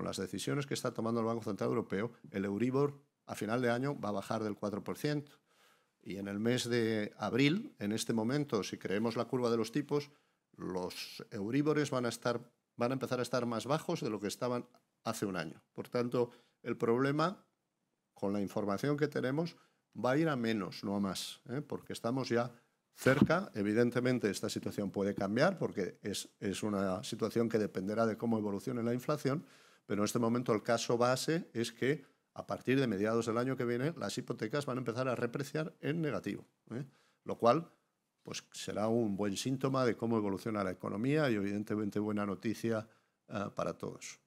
con las decisiones que está tomando el Banco Central Europeo, el Euribor a final de año va a bajar del 4%. Y en el mes de abril, en este momento, si creemos la curva de los tipos, los Euribores van a, estar, van a empezar a estar más bajos de lo que estaban hace un año. Por tanto, el problema, con la información que tenemos, va a ir a menos, no a más, ¿eh? porque estamos ya cerca. Evidentemente, esta situación puede cambiar porque es, es una situación que dependerá de cómo evolucione la inflación, pero en este momento el caso base es que a partir de mediados del año que viene las hipotecas van a empezar a repreciar en negativo, ¿eh? lo cual pues será un buen síntoma de cómo evoluciona la economía y evidentemente buena noticia ah, para todos.